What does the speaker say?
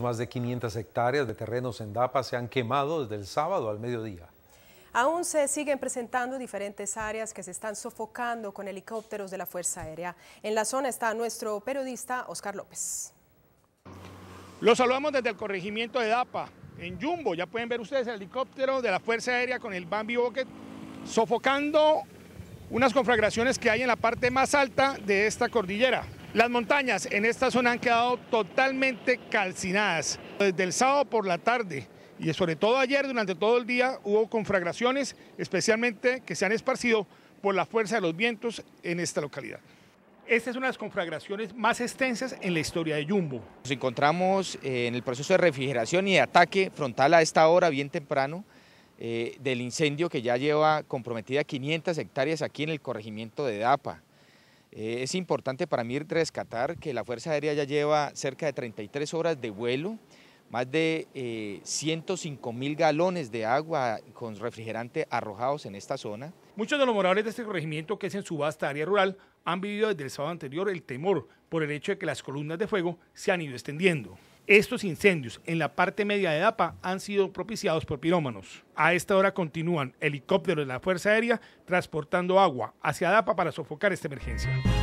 Más de 500 hectáreas de terrenos en Dapa se han quemado desde el sábado al mediodía. Aún se siguen presentando diferentes áreas que se están sofocando con helicópteros de la Fuerza Aérea. En la zona está nuestro periodista Oscar López. Los saludamos desde el corregimiento de Dapa, en Jumbo. Ya pueden ver ustedes el helicóptero de la Fuerza Aérea con el Bambi Bucket sofocando unas conflagraciones que hay en la parte más alta de esta cordillera. Las montañas en esta zona han quedado totalmente calcinadas. Desde el sábado por la tarde y sobre todo ayer durante todo el día hubo conflagraciones, especialmente que se han esparcido por la fuerza de los vientos en esta localidad. Esta es una de las conflagraciones más extensas en la historia de Jumbo. Nos encontramos eh, en el proceso de refrigeración y de ataque frontal a esta hora, bien temprano, eh, del incendio que ya lleva comprometida 500 hectáreas aquí en el corregimiento de Dapa. Eh, es importante para mí rescatar que la Fuerza Aérea ya lleva cerca de 33 horas de vuelo más de 105 eh, mil galones de agua con refrigerante arrojados en esta zona. Muchos de los moradores de este corregimiento, que es en su vasta área rural, han vivido desde el sábado anterior el temor por el hecho de que las columnas de fuego se han ido extendiendo. Estos incendios en la parte media de DAPA han sido propiciados por pirómanos. A esta hora continúan helicópteros de la Fuerza Aérea transportando agua hacia DAPA para sofocar esta emergencia.